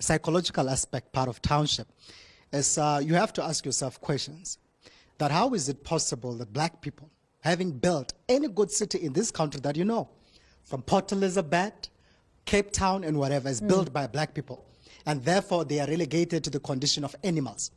psychological aspect part of township is uh, you have to ask yourself questions that how is it possible that black people, having built any good city in this country that you know, from Port Elizabeth, Cape Town, and whatever, is mm. built by black people, and therefore they are relegated to the condition of animals.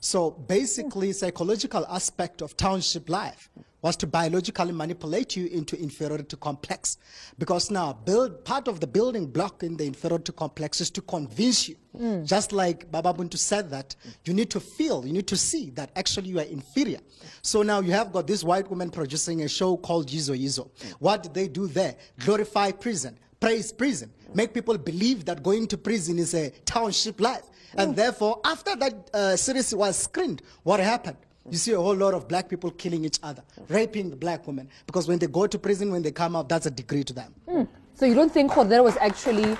So basically, psychological aspect of township life was to biologically manipulate you into inferiority complex. Because now, build, part of the building block in the inferiority complex is to convince you, mm. just like Baba Buntu said that, you need to feel, you need to see that actually you are inferior. So now you have got this white woman producing a show called Yizo Yizo. What did they do there? Glorify prison praise prison, make people believe that going to prison is a township life. And mm. therefore, after that uh, series was screened, what happened? You see a whole lot of black people killing each other, raping black women, because when they go to prison, when they come out, that's a degree to them. Mm. So you don't think there was actually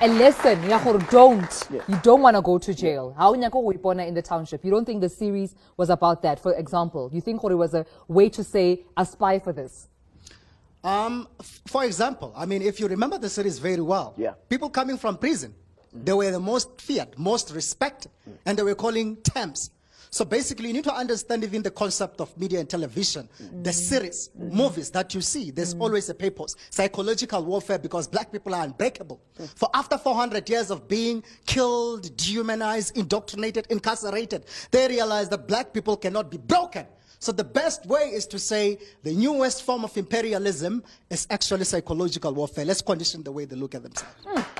a lesson, Yahor, don't. Yeah. You don't want to go to jail. How yeah. in the township? You don't think the series was about that, for example. You think it was a way to say, aspire for this? Um, for example, I mean, if you remember the series very well, yeah. people coming from prison, mm. they were the most feared, most respected, mm. and they were calling terms. So basically, you need to understand even the concept of media and television, mm. the mm-hmm. series, mm. movies that you see. There's mm. always a purpose. Psychological warfare because black people are unbreakable. Mm. For after 400 years of being killed, dehumanized, indoctrinated, incarcerated, they realize that black people cannot be broken. So the best way is to say the newest form of imperialism is actually psychological warfare. Let's condition the way they look at themselves. Mm.